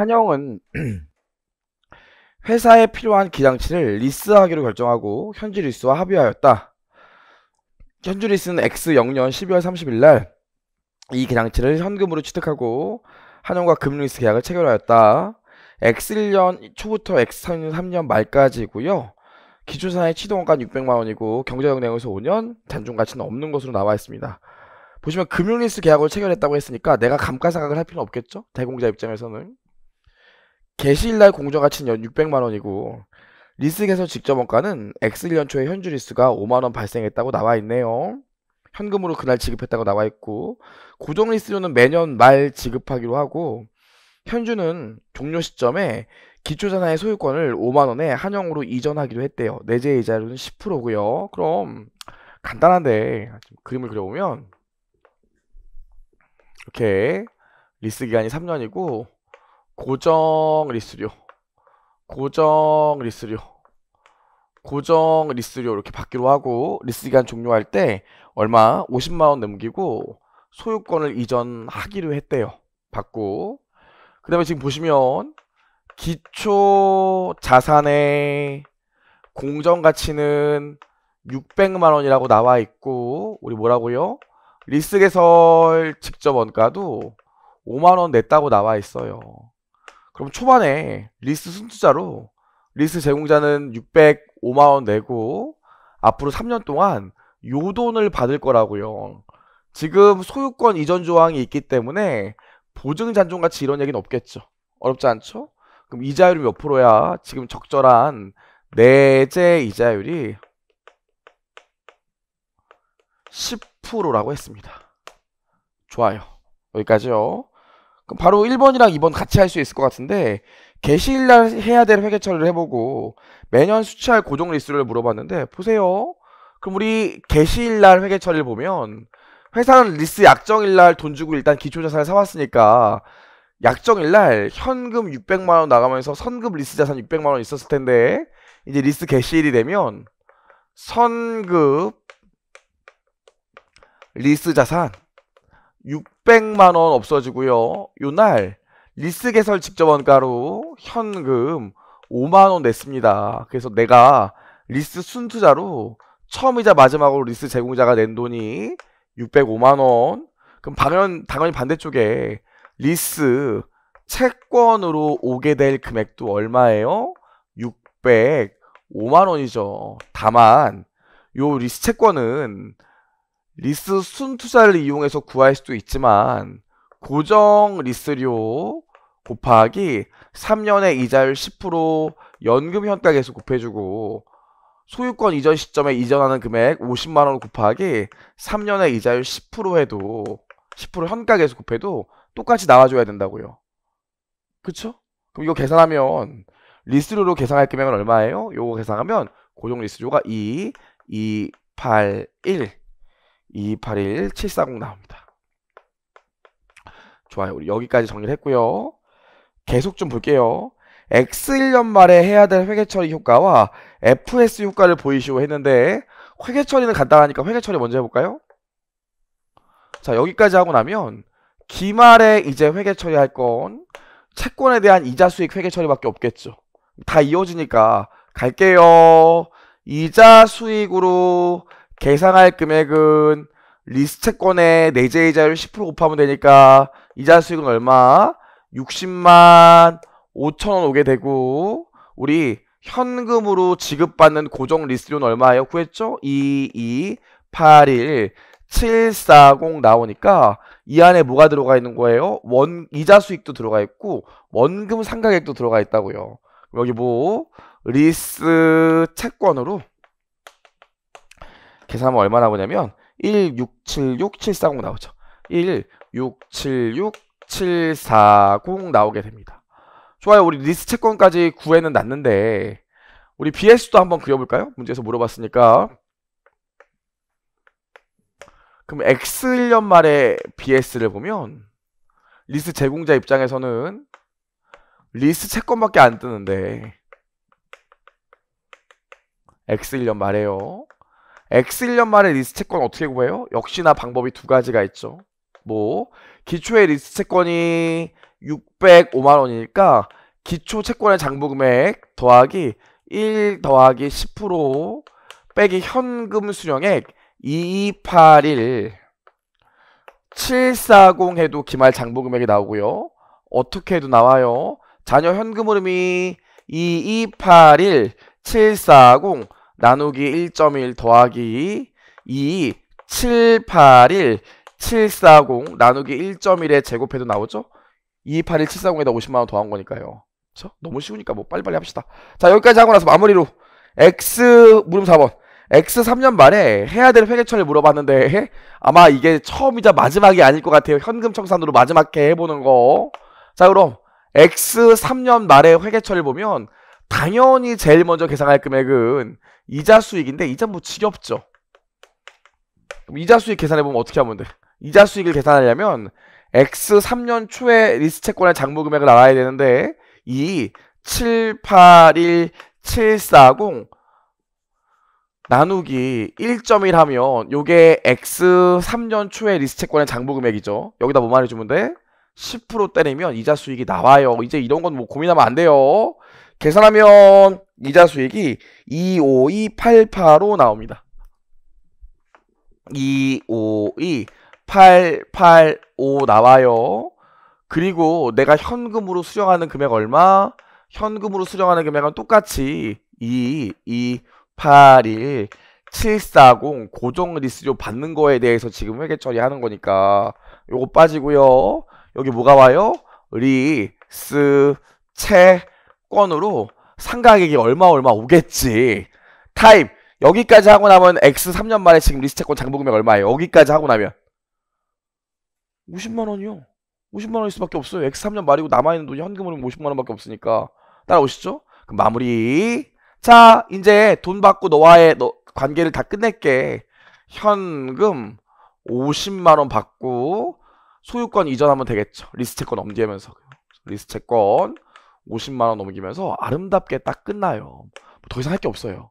한영은 회사에 필요한 기장치를 리스하기로 결정하고 현지 리스와 합의하였다. 현지 리스는 X0년 12월 30일 날 이 기장치를 현금으로 취득하고 한영과 금리스 융 계약을 체결하였다. X1년 초부터 X3년 말까지고요. 기초사의 취득원가 600만원이고 경제적 내용에서 5년 단중가치는 없는 것으로 나와 있습니다. 보시면 금융리스 계약을 체결했다고 했으니까 내가 감가상각을 할 필요는 없겠죠? 대공자 입장에서는 개시일날 공정가치는 600만원이고 리스 에서 직접 원가는 X1년 초에 현주 리스가 5만원 발생했다고 나와있네요. 현금으로 그날 지급했다고 나와있고 고정 리스료는 매년 말 지급하기로 하고 현주는 종료 시점에 기초자산의 소유권을 5만원에 한영으로 이전하기로 했대요. 내재 이자율은 10%고요. 그럼 간단한데 그림을 그려보면 이렇게 리스 기간이 3년이고 고정 리스료 고정 리스료 고정 리스료 이렇게 받기로 하고 리스 기간 종료할 때 얼마 50만원 넘기고 소유권을 이전하기로 했대요 받고 그 다음에 지금 보시면 기초 자산의 공정 가치는 600만 원이라고 나와 있고 우리 뭐라고요? 리스 개설 직접 원가도 5만 원 냈다고 나와 있어요. 그럼 초반에 리스 순투자로 리스 제공자는 605만원 내고 앞으로 3년 동안 요 돈을 받을 거라고요. 지금 소유권 이전 조항이 있기 때문에 보증 잔존 같이 이런 얘기는 없겠죠. 어렵지 않죠? 그럼 이자율이 몇 프로야? 지금 적절한 내재 이자율이 10%라고 했습니다. 좋아요. 여기까지요. 바로 1번이랑 2번 같이 할 수 있을 것 같은데 개시일 날 해야 될 회계 처리를 해보고 매년 수취할 고정 리수를 물어봤는데 보세요. 그럼 우리 개시일 날 회계 처리를 보면 회사는 리스 약정일 날 돈 주고 일단 기초자산을 사왔으니까 약정일 날 현금 600만 원 나가면서 선급 리스 자산 600만 원 있었을 텐데 이제 리스 개시일이 되면 선급 리스 자산 600만 원 없어지고요. 요 날 리스 개설 직접 원가로 현금 5만 원 냈습니다. 그래서 내가 리스 순투자로 처음이자 마지막으로 리스 제공자가 낸 돈이 605만 원. 그럼 당연 당연히 반대쪽에 리스 채권으로 오게 될 금액도 얼마예요? 605만 원이죠. 다만 요 리스 채권은 리스 순 투자를 이용해서 구할 수도 있지만 고정 리스료 곱하기 3년의 이자율 10% 연금 현가계수 곱해주고 소유권 이전 시점에 이전하는 금액 50만원 곱하기 3년의 이자율 10% 해도 10% 현가계수 곱해도 똑같이 나와줘야 된다고요. 그쵸? 그럼 이거 계산하면 리스료로 계산할 금액은 얼마예요? 요거 계산하면 고정 리스료가 2, 2, 8, 1 2 8 1 7 4 0 나옵니다. 좋아요. 우리 여기까지 정리를 했고요. 계속 좀 볼게요. X1년 말에 해야 될 회계 처리 효과와 FS 효과를 보이시오 했는데 회계 처리는 간단하니까 회계 처리 먼저 해볼까요? 자 여기까지 하고 나면 기말에 이제 회계 처리할 건 채권에 대한 이자 수익 회계 처리밖에 없겠죠. 다 이어지니까 갈게요. 이자 수익으로 계산할 금액은 리스채권의 내재 이자율 10% 곱하면 되니까 이자 수익은 얼마? 60만 5천원 오게 되고 우리 현금으로 지급받는 고정 리스료는 얼마예요? 구했죠? 2, 2, 8, 1, 7, 4, 0 나오니까 이 안에 뭐가 들어가 있는 거예요? 원 이자 수익도 들어가 있고 원금 상가액도 들어가 있다고요. 여기 뭐 리스 채권으로 계산하면 얼마 나오냐면 1676740 나오죠. 1676740 나오게 됩니다. 좋아요. 우리 리스 채권까지 구해는 났는데 우리 BS도 한번 그려볼까요? 문제에서 물어봤으니까 그럼 X1년 말에 BS를 보면 리스 제공자 입장에서는 리스 채권밖에 안 뜨는데 X1년 말에요. X 1년 만에 리스 채권 어떻게 구해요? 역시나 방법이 두 가지가 있죠. 뭐 기초의 리스 채권이 605만 원이니까 기초 채권의 장부 금액 더하기 1 더하기 10% 빼기 현금 수령액 2281 740 해도 기말 장부 금액이 나오고요. 어떻게 해도 나와요. 자녀 현금 흐름이 2281 740 나누기 1.1 더하기 2 781 740 나누기 1.1에 제곱해도 나오죠? 281 740에다 50만원 더한 거니까요. 그쵸? 너무 쉬우니까 뭐 빨리빨리 합시다. 자 여기까지 하고 나서 마무리로 X 물음 4번 X 3년 만에 해야 될 회계처를 리 물어봤는데 아마 이게 처음이자 마지막이 아닐 것 같아요. 현금 청산으로 마지막 해 해보는 거. 자 그럼 X 3년 말에 회계처를 리 보면 당연히 제일 먼저 계산할 금액은 이자 수익인데 이자 뭐 지겹죠. 이자 수익 계산해 보면 어떻게 하면 돼? 이자 수익을 계산하려면 X 3년 초에 리스 채권의 장부 금액을 알아야 되는데 이 781740 나누기 1.1 하면 요게 X 3년 초에 리스 채권의 장부 금액이죠. 여기다 뭐 말해 주면 돼? 10% 때리면 이자 수익이 나와요. 이제 이런 건 뭐 고민하면 안 돼요. 계산하면 이자 수익이 25288로 나옵니다. 252885 나와요. 그리고 내가 현금으로 수령하는 금액 얼마? 현금으로 수령하는 금액은 똑같이 2281 740 고정 리스료 받는 거에 대해서 지금 회계 처리하는 거니까 요거 빠지고요. 여기 뭐가 와요? 리스 채 건으로 상가액이 얼마 얼마 오겠지. 타입 여기까지 하고 나면 X 3년 만에 지금 리스트권 장부금액 얼마예요? 여기까지 하고 나면 50만 원이요. 50만 원일 수밖에 없어요. X 3년 말이고 남아있는 돈이 현금으로 50만 원밖에 없으니까 따라오시죠. 그럼 마무리. 자 이제 돈 받고 너와의 너, 관계를 다 끝낼게. 현금 50만 원 받고 소유권 이전하면 되겠죠. 리스채권 엄지하면서 리스채권 50만 원 넘기면서 아름답게 딱 끝나요. 더 이상 할 게 없어요.